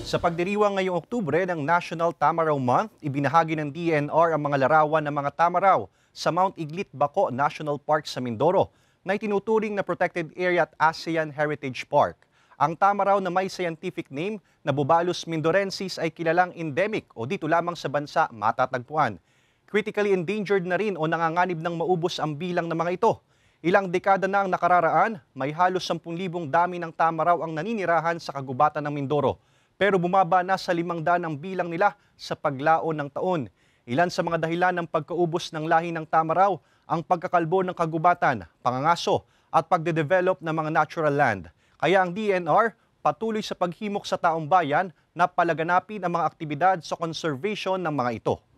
Sa pagdiriwang ngayong Oktubre ng National Tamaraw Month, ibinahagi ng DNR ang mga larawan ng mga tamaraw sa Mount Iglit Bako National Park sa Mindoro na itinuturing na protected area at ASEAN Heritage Park. Ang tamaraw na may scientific name na Bubalus mindorensis ay kilalang endemic o dito lamang sa bansa matatagpuan. Critically endangered na rin o nanganganib ng maubos ang bilang ng mga ito. Ilang dekada na ang nakararaan, may halos 10,000 dami ng tamaraw ang naninirahan sa kagubatan ng Mindoro pero bumaba na sa limang daan ang bilang nila sa paglaon ng taon. Ilan sa mga dahilan ng pagkaubos ng lahi ng tamaraw ang pagkakalbo ng kagubatan, pangangaso at pagdedevelop ng mga natural land. Kaya ang DNR patuloy sa paghimok sa taong bayan na palaganapin ang mga aktibidad sa conservation ng mga ito.